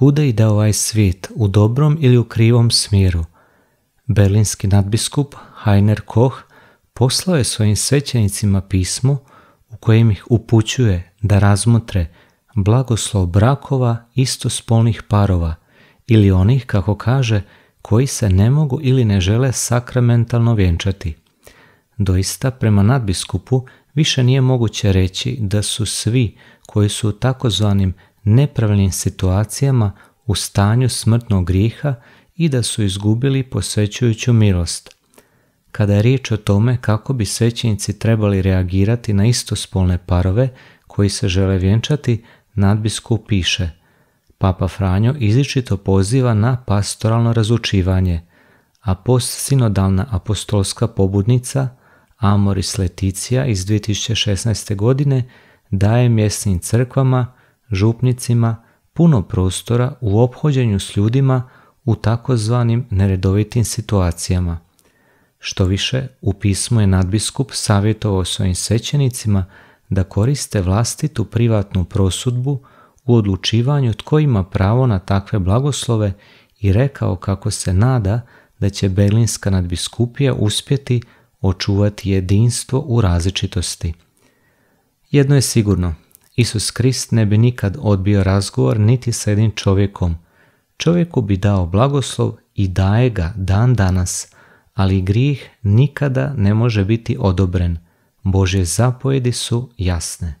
kuda ide ovaj svijet, u dobrom ili u krivom smjeru. Berlinski nadbiskup Heiner Koch poslao je svojim svećenicima pismo u kojem ih upućuje da razmotre blagoslov brakova istospolnih parova ili onih, kako kaže, koji se ne mogu ili ne žele sakramentalno vjenčati. Doista, prema nadbiskupu, više nije moguće reći da su svi koji su u takozvanim nepravilnim situacijama u stanju smrtnog grijeha i da su izgubili posvećujuću milost. Kada je riječ o tome kako bi svećenici trebali reagirati na istospolne parove koji se žele vjenčati, nadbiskup piše Papa Franjo izričito poziva na pastoralno razučivanje, a post-sinodalna apostolska pobudnica Amoris Leticia iz 2016. godine daje mjesnim crkvama župnicima puno prostora u ophođenju s ljudima u takozvanim neredovitim situacijama. Što više, u pismu je nadbiskup savjetovao svojim sećenicima da koriste vlastitu privatnu prosudbu u odlučivanju tko ima pravo na takve blagoslove i rekao kako se nada da će Berlinska nadbiskupija uspjeti očuvati jedinstvo u različitosti. Jedno je sigurno, Isus Krist ne bi nikad odbio razgovor niti sa jednim čovjekom. Čovjeku bi dao blagoslov i daje ga dan danas, ali grih nikada ne može biti odobren. Božje zapojedi su jasne.